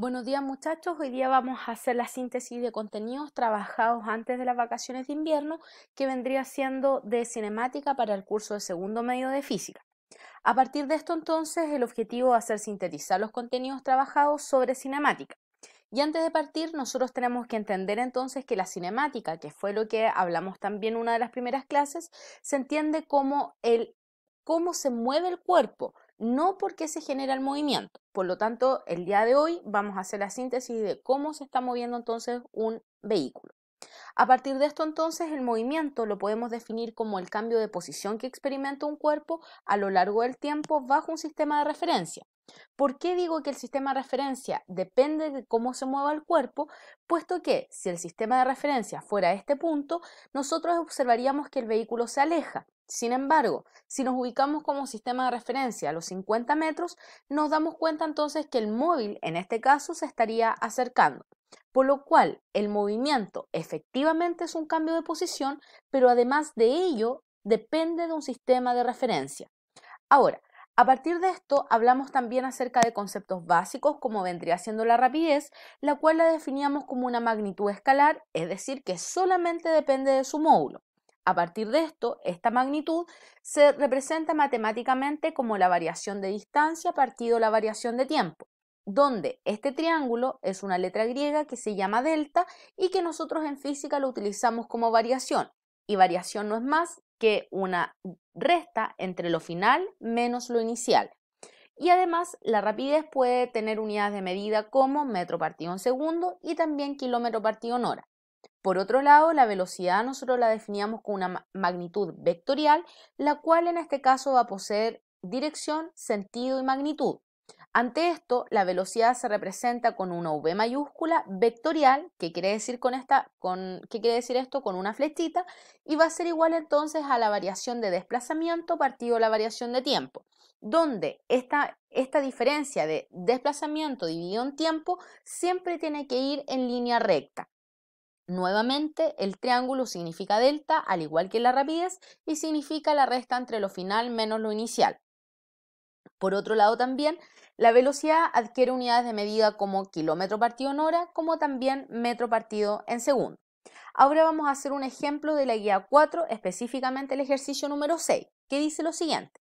Buenos días muchachos, hoy día vamos a hacer la síntesis de contenidos trabajados antes de las vacaciones de invierno que vendría siendo de cinemática para el curso de segundo medio de física. A partir de esto entonces el objetivo va a ser sintetizar los contenidos trabajados sobre cinemática. Y antes de partir, nosotros tenemos que entender entonces que la cinemática, que fue lo que hablamos también en una de las primeras clases, se entiende como el cómo se mueve el cuerpo, no porque se genera el movimiento. Por lo tanto, el día de hoy vamos a hacer la síntesis de cómo se está moviendo entonces un vehículo. A partir de esto entonces el movimiento lo podemos definir como el cambio de posición que experimenta un cuerpo a lo largo del tiempo bajo un sistema de referencia. ¿Por qué digo que el sistema de referencia depende de cómo se mueva el cuerpo? Puesto que si el sistema de referencia fuera a este punto, nosotros observaríamos que el vehículo se aleja. Sin embargo, si nos ubicamos como sistema de referencia a los 50 metros, nos damos cuenta entonces que el móvil en este caso se estaría acercando. Por lo cual, el movimiento efectivamente es un cambio de posición, pero además de ello, depende de un sistema de referencia. Ahora, a partir de esto, hablamos también acerca de conceptos básicos como vendría siendo la rapidez, la cual la definíamos como una magnitud escalar, es decir, que solamente depende de su módulo. A partir de esto, esta magnitud se representa matemáticamente como la variación de distancia partido la variación de tiempo, donde este triángulo es una letra griega que se llama delta y que nosotros en física lo utilizamos como variación. Y variación no es más que una resta entre lo final menos lo inicial. Y además, la rapidez puede tener unidades de medida como metro partido en segundo y también kilómetro partido en hora. Por otro lado, la velocidad nosotros la definíamos con una magnitud vectorial, la cual en este caso va a poseer dirección, sentido y magnitud. Ante esto, la velocidad se representa con una V mayúscula vectorial, que quiere decir, con ¿qué quiere decir esto? Con una flechita, y va a ser igual entonces a la variación de desplazamiento partido la variación de tiempo, donde esta, esta diferencia de desplazamiento dividido en tiempo siempre tiene que ir en línea recta. Nuevamente, el triángulo significa delta, al igual que la rapidez, y significa la resta entre lo final menos lo inicial. Por otro lado también, la velocidad adquiere unidades de medida como kilómetro partido en hora, como también metro partido en segundo. Ahora vamos a hacer un ejemplo de la guía 4, específicamente el ejercicio número 6, que dice lo siguiente.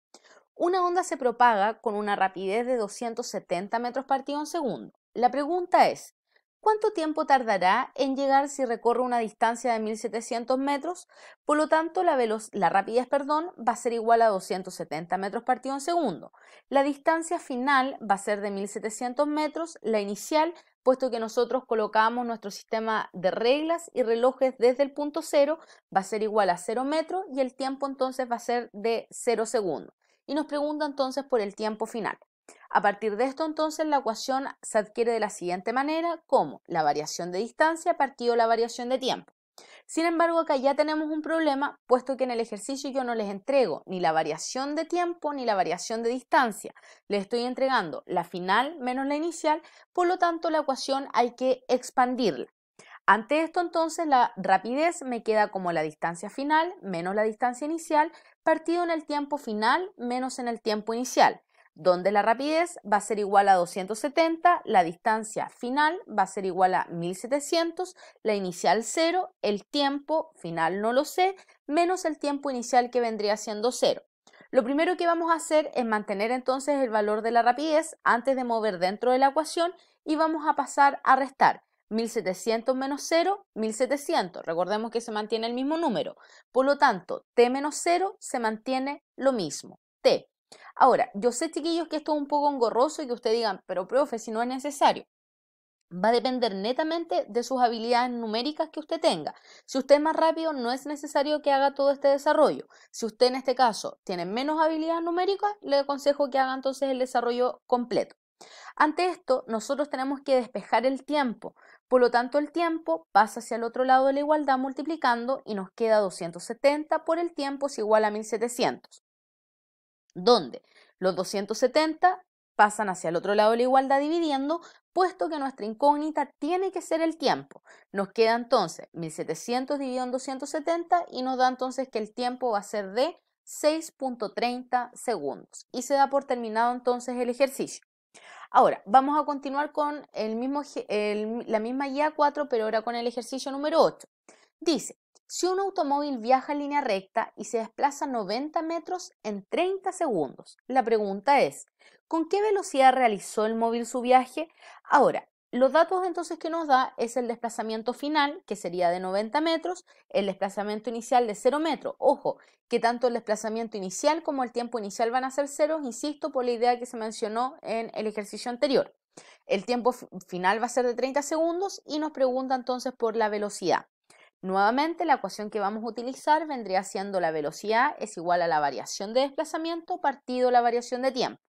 Una onda se propaga con una rapidez de 270 metros partido en segundo. La pregunta es, ¿Cuánto tiempo tardará en llegar si recorre una distancia de 1700 metros? Por lo tanto, la, la rapidez perdón, va a ser igual a 270 metros partido en segundo. La distancia final va a ser de 1700 metros, la inicial, puesto que nosotros colocamos nuestro sistema de reglas y relojes desde el punto cero, va a ser igual a 0 metros y el tiempo entonces va a ser de 0 segundos. Y nos pregunta entonces por el tiempo final. A partir de esto, entonces, la ecuación se adquiere de la siguiente manera, como la variación de distancia partido la variación de tiempo. Sin embargo, acá ya tenemos un problema, puesto que en el ejercicio yo no les entrego ni la variación de tiempo ni la variación de distancia. Les estoy entregando la final menos la inicial, por lo tanto, la ecuación hay que expandirla. Ante esto, entonces, la rapidez me queda como la distancia final menos la distancia inicial, partido en el tiempo final menos en el tiempo inicial donde la rapidez va a ser igual a 270, la distancia final va a ser igual a 1700, la inicial 0, el tiempo final no lo sé, menos el tiempo inicial que vendría siendo 0. Lo primero que vamos a hacer es mantener entonces el valor de la rapidez antes de mover dentro de la ecuación y vamos a pasar a restar. 1700 menos 0, 1700. Recordemos que se mantiene el mismo número. Por lo tanto, t menos 0 se mantiene lo mismo, t. Ahora, yo sé, chiquillos, que esto es un poco engorroso y que ustedes digan, pero profe, si no es necesario. Va a depender netamente de sus habilidades numéricas que usted tenga. Si usted es más rápido, no es necesario que haga todo este desarrollo. Si usted en este caso tiene menos habilidades numéricas, le aconsejo que haga entonces el desarrollo completo. Ante esto, nosotros tenemos que despejar el tiempo. Por lo tanto, el tiempo pasa hacia el otro lado de la igualdad multiplicando y nos queda 270 por el tiempo es igual a 1700 donde los 270 pasan hacia el otro lado de la igualdad dividiendo, puesto que nuestra incógnita tiene que ser el tiempo. Nos queda entonces 1700 dividido en 270 y nos da entonces que el tiempo va a ser de 6.30 segundos. Y se da por terminado entonces el ejercicio. Ahora, vamos a continuar con el mismo, la misma guía 4, pero ahora con el ejercicio número 8. Dice, si un automóvil viaja en línea recta y se desplaza 90 metros en 30 segundos, la pregunta es, ¿con qué velocidad realizó el móvil su viaje? Ahora, los datos entonces que nos da es el desplazamiento final, que sería de 90 metros, el desplazamiento inicial de 0 metros. Ojo, que tanto el desplazamiento inicial como el tiempo inicial van a ser ceros, insisto, por la idea que se mencionó en el ejercicio anterior. El tiempo final va a ser de 30 segundos y nos pregunta entonces por la velocidad. Nuevamente, la ecuación que vamos a utilizar vendría siendo la velocidad es igual a la variación de desplazamiento partido la variación de tiempo.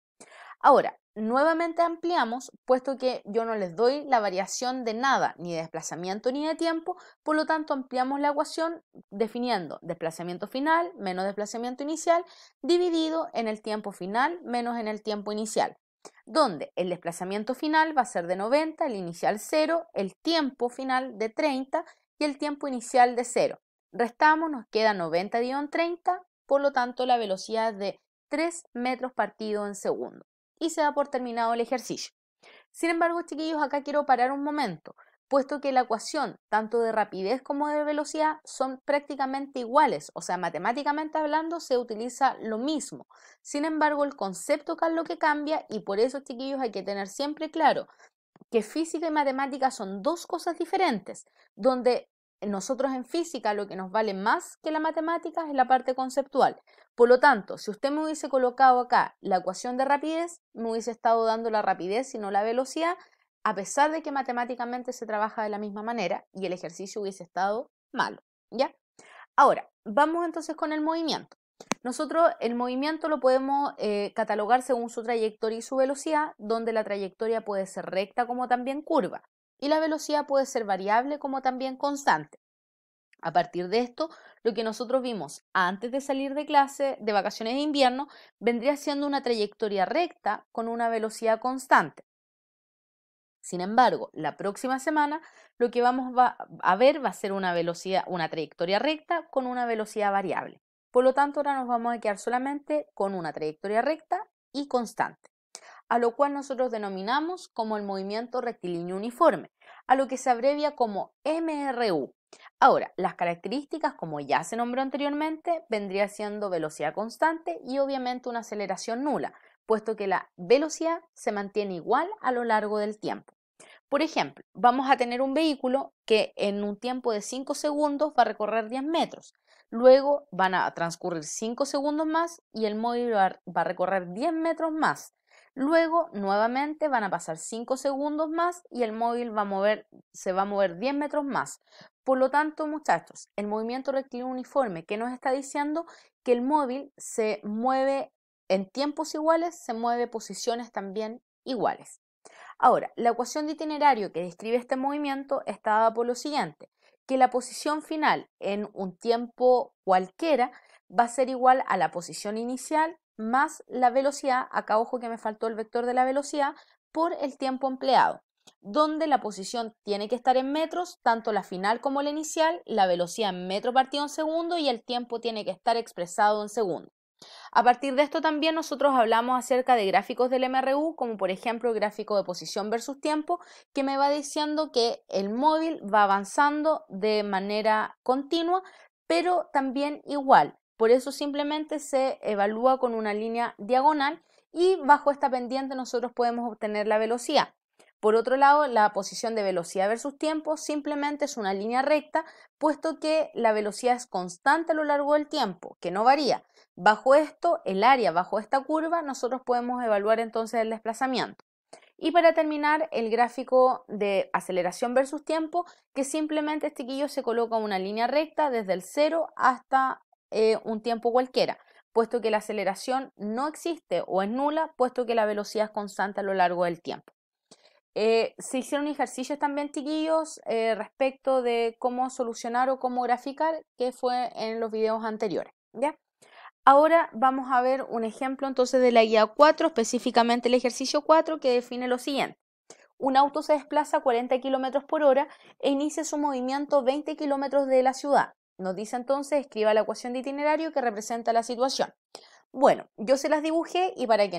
Ahora, nuevamente ampliamos, puesto que yo no les doy la variación de nada, ni de desplazamiento ni de tiempo, por lo tanto ampliamos la ecuación definiendo desplazamiento final menos desplazamiento inicial dividido en el tiempo final menos en el tiempo inicial, donde el desplazamiento final va a ser de 90, el inicial 0, el tiempo final de 30 y el tiempo inicial de 0. Restamos, nos queda 90-30, por lo tanto la velocidad de 3 metros partido en segundo. Y se da por terminado el ejercicio. Sin embargo, chiquillos, acá quiero parar un momento, puesto que la ecuación, tanto de rapidez como de velocidad, son prácticamente iguales, o sea, matemáticamente hablando se utiliza lo mismo. Sin embargo, el concepto es lo que cambia y por eso, chiquillos, hay que tener siempre claro que física y matemática son dos cosas diferentes, donde nosotros en física lo que nos vale más que la matemática es la parte conceptual. Por lo tanto, si usted me hubiese colocado acá la ecuación de rapidez, me hubiese estado dando la rapidez y no la velocidad, a pesar de que matemáticamente se trabaja de la misma manera y el ejercicio hubiese estado malo, ¿ya? Ahora, vamos entonces con el movimiento. Nosotros el movimiento lo podemos eh, catalogar según su trayectoria y su velocidad, donde la trayectoria puede ser recta como también curva y la velocidad puede ser variable como también constante. A partir de esto, lo que nosotros vimos antes de salir de clase de vacaciones de invierno vendría siendo una trayectoria recta con una velocidad constante. Sin embargo, la próxima semana lo que vamos a ver va a ser una velocidad, una trayectoria recta con una velocidad variable. Por lo tanto, ahora nos vamos a quedar solamente con una trayectoria recta y constante, a lo cual nosotros denominamos como el movimiento rectilíneo uniforme, a lo que se abrevia como MRU. Ahora, las características, como ya se nombró anteriormente, vendría siendo velocidad constante y obviamente una aceleración nula, puesto que la velocidad se mantiene igual a lo largo del tiempo. Por ejemplo, vamos a tener un vehículo que en un tiempo de 5 segundos va a recorrer 10 metros. Luego van a transcurrir 5 segundos más y el móvil va a recorrer 10 metros más. Luego, nuevamente, van a pasar 5 segundos más y el móvil se va a mover 10 metros más. Por lo tanto, muchachos, el movimiento rectilíneo uniforme que nos está diciendo que el móvil se mueve en tiempos iguales, se mueve posiciones también iguales. Ahora, la ecuación de itinerario que describe este movimiento está dada por lo siguiente que la posición final en un tiempo cualquiera va a ser igual a la posición inicial más la velocidad, acá ojo que me faltó el vector de la velocidad, por el tiempo empleado, donde la posición tiene que estar en metros, tanto la final como la inicial, la velocidad en metro partido en segundo y el tiempo tiene que estar expresado en segundo. A partir de esto también nosotros hablamos acerca de gráficos del MRU, como por ejemplo el gráfico de posición versus tiempo, que me va diciendo que el móvil va avanzando de manera continua, pero también igual. Por eso simplemente se evalúa con una línea diagonal y bajo esta pendiente nosotros podemos obtener la velocidad. Por otro lado, la posición de velocidad versus tiempo simplemente es una línea recta, puesto que la velocidad es constante a lo largo del tiempo, que no varía. Bajo esto, el área bajo esta curva, nosotros podemos evaluar entonces el desplazamiento. Y para terminar, el gráfico de aceleración versus tiempo, que simplemente, este quillo se coloca una línea recta desde el 0 hasta eh, un tiempo cualquiera, puesto que la aceleración no existe o es nula, puesto que la velocidad es constante a lo largo del tiempo. Eh, se hicieron ejercicios también, tiquillos eh, respecto de cómo solucionar o cómo graficar, que fue en los videos anteriores. ¿ya? Ahora vamos a ver un ejemplo entonces de la guía 4, específicamente el ejercicio 4, que define lo siguiente. Un auto se desplaza a 40 km por hora e inicia su movimiento 20 km de la ciudad. Nos dice entonces, escriba la ecuación de itinerario que representa la situación. Bueno, yo se las dibujé y para que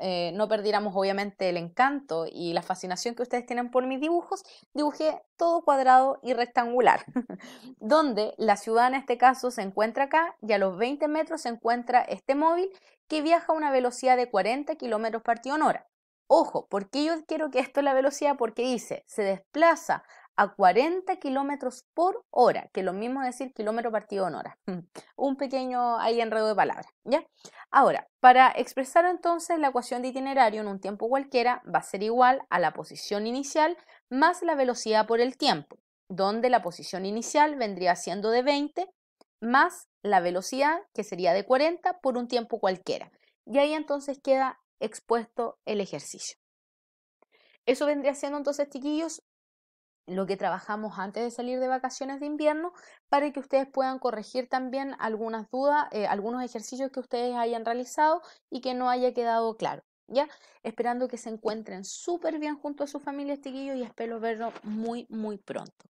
eh, no, perdiéramos obviamente el encanto y la fascinación que ustedes tienen por mis dibujos, dibujé todo cuadrado y rectangular, donde la ciudad en este caso se encuentra acá y a los 20 metros se encuentra este móvil que viaja a una velocidad de 40 kilómetros partido en hora. Ojo, ¿por qué yo quiero que esto es la velocidad? Porque dice, se desplaza a 40 kilómetros por hora, que lo mismo es decir kilómetro partido en hora. Un pequeño ahí enredo de palabras, ¿ya? Ahora, para expresar entonces la ecuación de itinerario en un tiempo cualquiera va a ser igual a la posición inicial más la velocidad por el tiempo, donde la posición inicial vendría siendo de 20 más la velocidad, que sería de 40 por un tiempo cualquiera. Y ahí entonces queda expuesto el ejercicio. Eso vendría siendo entonces, chiquillos, lo que trabajamos antes de salir de vacaciones de invierno para que ustedes puedan corregir también algunas dudas, eh, algunos ejercicios que ustedes hayan realizado y que no haya quedado claro. ¿Ya? Esperando que se encuentren súper bien junto a su familia estiguillo y espero verlo muy, muy pronto.